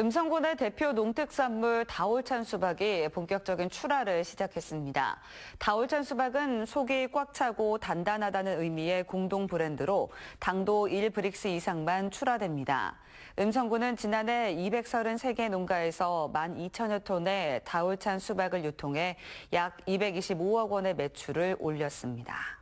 음성군의 대표 농특산물 다올찬 수박이 본격적인 출하를 시작했습니다. 다올찬 수박은 속이 꽉 차고 단단하다는 의미의 공동 브랜드로 당도 1브릭스 이상만 출하됩니다. 음성군은 지난해 233개 농가에서 12,000여 톤의 다올찬 수박을 유통해 약 225억 원의 매출을 올렸습니다.